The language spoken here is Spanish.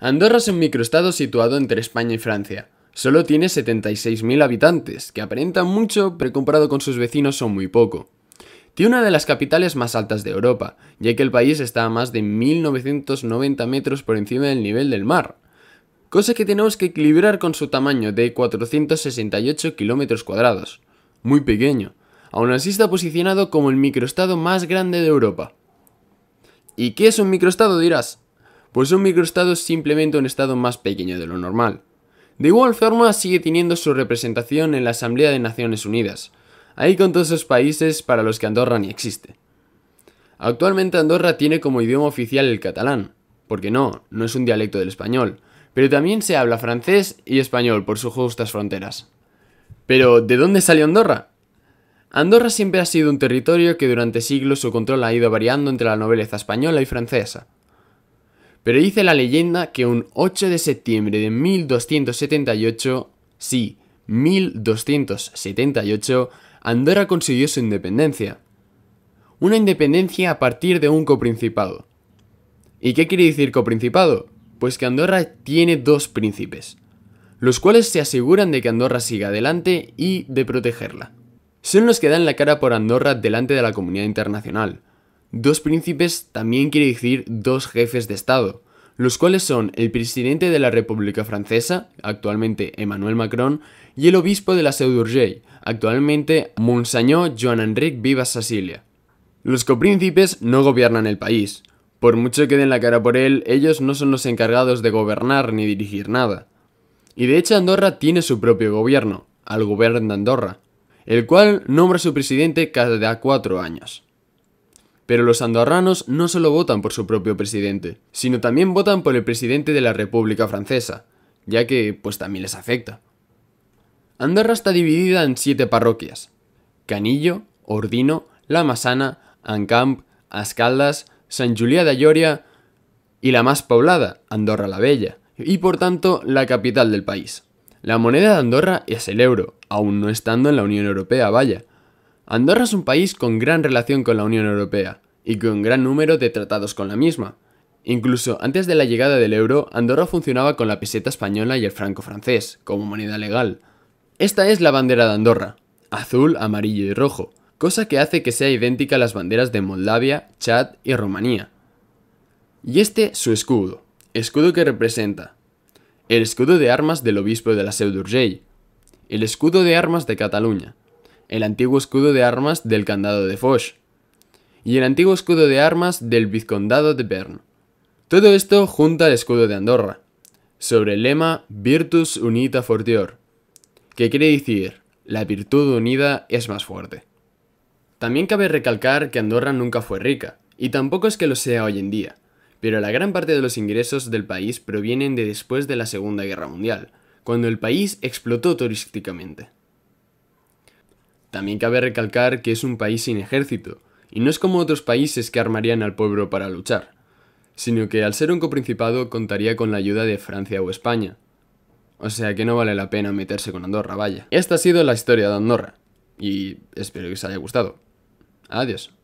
Andorra es un microestado situado entre España y Francia. Solo tiene 76.000 habitantes, que aparentan mucho, pero comparado con sus vecinos son muy poco. Tiene una de las capitales más altas de Europa, ya que el país está a más de 1990 metros por encima del nivel del mar, cosa que tenemos que equilibrar con su tamaño de 468 kilómetros cuadrados. Muy pequeño, aún así está posicionado como el microestado más grande de Europa. ¿Y qué es un microestado dirás? pues un microestado es simplemente un estado más pequeño de lo normal. De igual forma sigue teniendo su representación en la Asamblea de Naciones Unidas, ahí con todos esos países para los que Andorra ni existe. Actualmente Andorra tiene como idioma oficial el catalán, porque no, no es un dialecto del español, pero también se habla francés y español por sus justas fronteras. Pero, ¿de dónde salió Andorra? Andorra siempre ha sido un territorio que durante siglos su control ha ido variando entre la nobleza española y francesa. Pero dice la leyenda que un 8 de septiembre de 1278, sí, 1278, Andorra consiguió su independencia. Una independencia a partir de un coprincipado. ¿Y qué quiere decir coprincipado? Pues que Andorra tiene dos príncipes, los cuales se aseguran de que Andorra siga adelante y de protegerla. Son los que dan la cara por Andorra delante de la comunidad internacional, Dos príncipes también quiere decir dos jefes de Estado, los cuales son el presidente de la República Francesa, actualmente Emmanuel Macron, y el obispo de la Seudurgey, actualmente Monseñor Joan-Enric Vivas Sicilia. Los copríncipes no gobiernan el país. Por mucho que den la cara por él, ellos no son los encargados de gobernar ni dirigir nada. Y de hecho Andorra tiene su propio gobierno, al gobierno de Andorra, el cual nombra su presidente cada cuatro años. Pero los andorranos no solo votan por su propio presidente, sino también votan por el presidente de la República Francesa, ya que pues también les afecta. Andorra está dividida en siete parroquias. Canillo, Ordino, La Masana, Ancamp, Ascaldas, San Julià de Ayoria y la más poblada, Andorra la Bella, y por tanto la capital del país. La moneda de Andorra es el euro, aún no estando en la Unión Europea, vaya, Andorra es un país con gran relación con la Unión Europea y con gran número de tratados con la misma. Incluso antes de la llegada del euro, Andorra funcionaba con la peseta española y el franco francés, como moneda legal. Esta es la bandera de Andorra, azul, amarillo y rojo, cosa que hace que sea idéntica a las banderas de Moldavia, Chad y Rumanía. Y este su escudo, escudo que representa el escudo de armas del obispo de la Seu d'Urgell, el escudo de armas de Cataluña, el antiguo escudo de armas del Candado de Foch y el antiguo escudo de armas del Vizcondado de Bern. Todo esto junta al escudo de Andorra, sobre el lema Virtus Unita Fortior, que quiere decir la virtud unida es más fuerte. También cabe recalcar que Andorra nunca fue rica, y tampoco es que lo sea hoy en día, pero la gran parte de los ingresos del país provienen de después de la Segunda Guerra Mundial, cuando el país explotó turísticamente. También cabe recalcar que es un país sin ejército, y no es como otros países que armarían al pueblo para luchar, sino que al ser un coprincipado contaría con la ayuda de Francia o España. O sea que no vale la pena meterse con Andorra, vaya. Esta ha sido la historia de Andorra, y espero que os haya gustado. Adiós.